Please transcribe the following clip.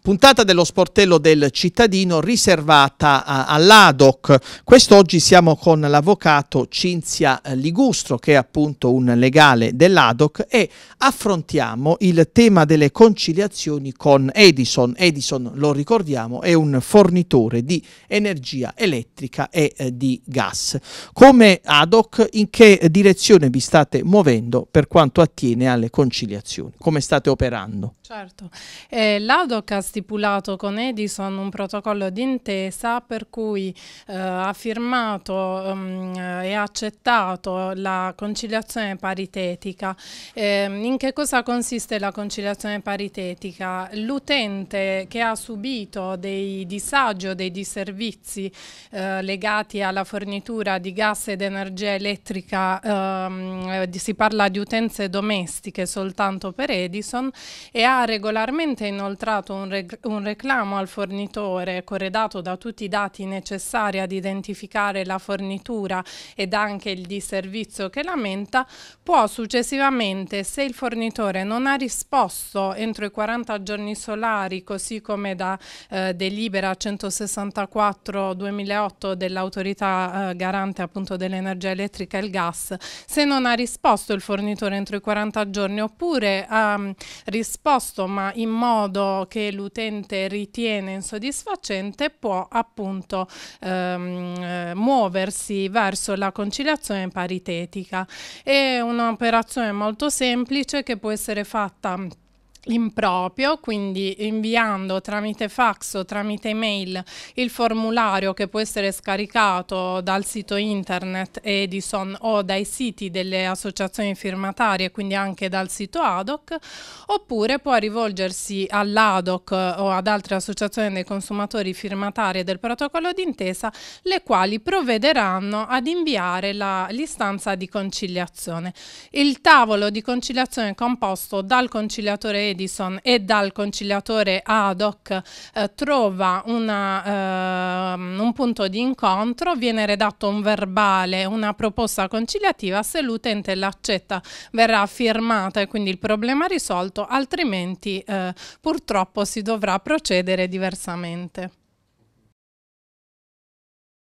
Puntata dello sportello del cittadino riservata eh, all'ADOC. Quest'oggi siamo con l'avvocato Cinzia eh, Ligustro, che è appunto un legale dell'ADOC, e affrontiamo il tema delle conciliazioni con Edison. Edison, lo ricordiamo, è un fornitore di energia elettrica e eh, di gas. Come ADOC, in che direzione vi state muovendo per quanto attiene alle conciliazioni? Come state operando? Certo, eh, l'ADOC ha stipulato con Edison un protocollo d'intesa per cui eh, ha firmato ehm, e ha accettato la conciliazione paritetica. Eh, in che cosa consiste la conciliazione paritetica? L'utente che ha subito dei disagi o dei disservizi eh, legati alla fornitura di gas ed energia elettrica, ehm, eh, si parla di utenze domestiche soltanto per Edison, e ha regolarmente inoltrato un registro un reclamo al fornitore corredato da tutti i dati necessari ad identificare la fornitura ed anche il disservizio che lamenta, può successivamente, se il fornitore non ha risposto entro i 40 giorni solari, così come da eh, delibera 164-2008 dell'autorità eh, garante appunto dell'energia elettrica e il gas, se non ha risposto il fornitore entro i 40 giorni oppure ha mm, risposto ma in modo che l'utente l'utente ritiene insoddisfacente può appunto ehm, eh, muoversi verso la conciliazione paritetica. È un'operazione molto semplice che può essere fatta improprio, quindi inviando tramite fax o tramite email il formulario che può essere scaricato dal sito internet Edison o dai siti delle associazioni firmatarie, quindi anche dal sito ADOC, oppure può rivolgersi all'ADOC eh, o ad altre associazioni dei consumatori firmatarie del protocollo d'intesa, le quali provvederanno ad inviare l'istanza di conciliazione. Il tavolo di conciliazione è composto dal conciliatore Edison Edison e dal conciliatore Adoc eh, trova una, eh, un punto di incontro, viene redatto un verbale, una proposta conciliativa, se l'utente l'accetta verrà firmata e quindi il problema risolto, altrimenti eh, purtroppo si dovrà procedere diversamente.